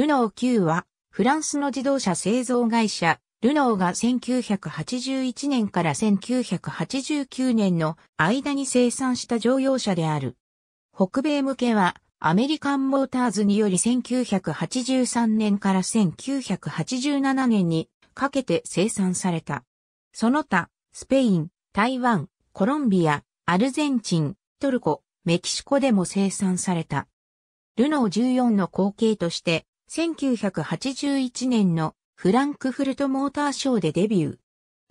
ルノー9は、フランスの自動車製造会社、ルノーが1981年から1989年の間に生産した乗用車である。北米向けは、アメリカンモーターズにより1983年から1987年にかけて生産された。その他、スペイン、台湾、コロンビア、アルゼンチン、トルコ、メキシコでも生産された。ルノー14の後継として1981年のフランクフルトモーターショーでデビュー。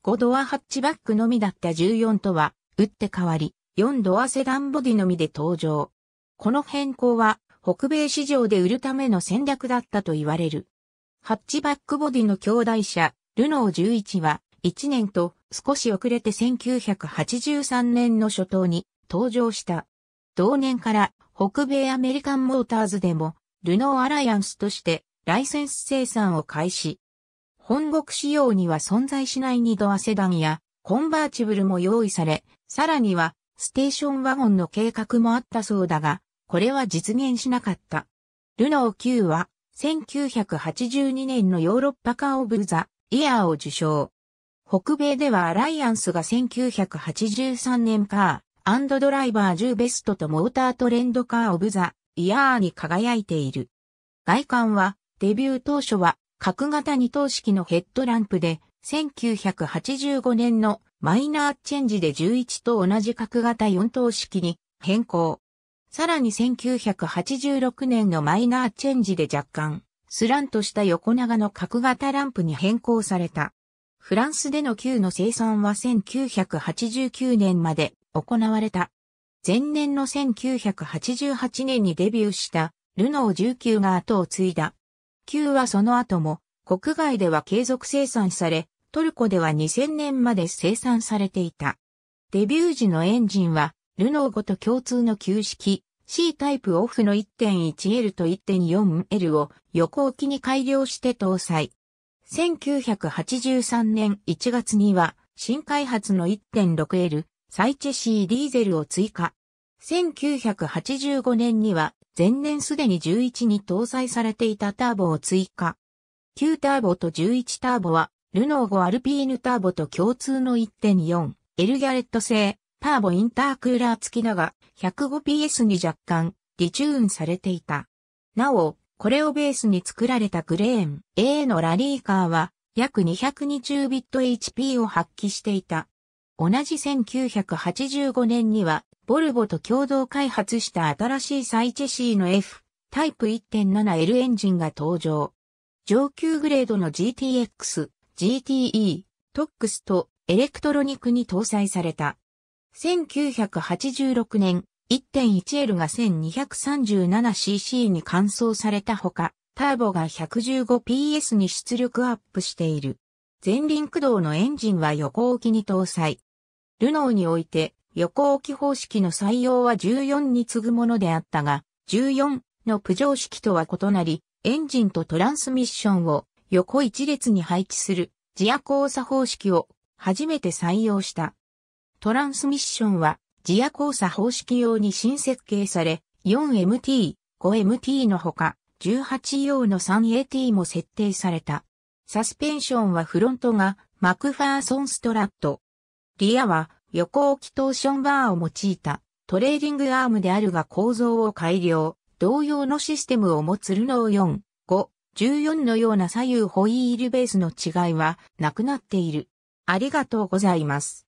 5ドアハッチバックのみだった14とは、打って変わり、4ドアセダンボディのみで登場。この変更は、北米市場で売るための戦略だったと言われる。ハッチバックボディの兄弟車、ルノー11は、1年と少し遅れて1983年の初頭に登場した。同年から北米アメリカンモーターズでもルノーアライアンスとしてライセンス生産を開始。本国仕様には存在しない二ドアセダンやコンバーチブルも用意され、さらにはステーションワゴンの計画もあったそうだが、これは実現しなかった。ルノー Q は1982年のヨーロッパカーオブザイヤーを受賞。北米ではアライアンスが1983年カードライバー10ベストとモータートレンドカーオブザイヤーに輝いている。外観は、デビュー当初は、角型二等式のヘッドランプで、1985年のマイナーチェンジで11と同じ角型4等式に変更。さらに1986年のマイナーチェンジで若干、スランとした横長の角型ランプに変更された。フランスでの旧の生産は1989年まで行われた。前年の1988年にデビューしたルノー19が後を継いだ。9はその後も国外では継続生産され、トルコでは2000年まで生産されていた。デビュー時のエンジンは、ルノー5と共通の旧式 C タイプオフの 1.1L と 1.4L を横置きに改良して搭載。1983年1月には新開発の 1.6L、サイチェシーディーゼルを追加。1985年には前年すでに11に搭載されていたターボを追加。9ターボと11ターボは、ルノーゴアルピーヌターボと共通の1 4ルギャレット製ターボインタークーラー付きだが 105PS に若干リチューンされていた。なお、これをベースに作られたグレーン A のラリーカーは約220ビット HP を発揮していた。同じ1985年には、ボルボと共同開発した新しいサイチェシーの F タイプ 1.7L エンジンが登場。上級グレードの GTX、GTE、TOX とエレクトロニクに搭載された。1986年、1.1L が 1237cc に換装されたほか、ターボが 115PS に出力アップしている。前輪駆動のエンジンは横置きに搭載。ルノーにおいて横置き方式の採用は14に次ぐものであったが、14のプジョー式とは異なり、エンジンとトランスミッションを横一列に配置する自夜交差方式を初めて採用した。トランスミッションは自夜交差方式用に新設計され、4MT、5MT のほか、18用の 3AT も設定された。サスペンションはフロントがマクファーソンストラット、リアは横置きトーションバーを用いたトレーディングアームであるが構造を改良。同様のシステムを持つルノー4、5、14のような左右ホイールベースの違いはなくなっている。ありがとうございます。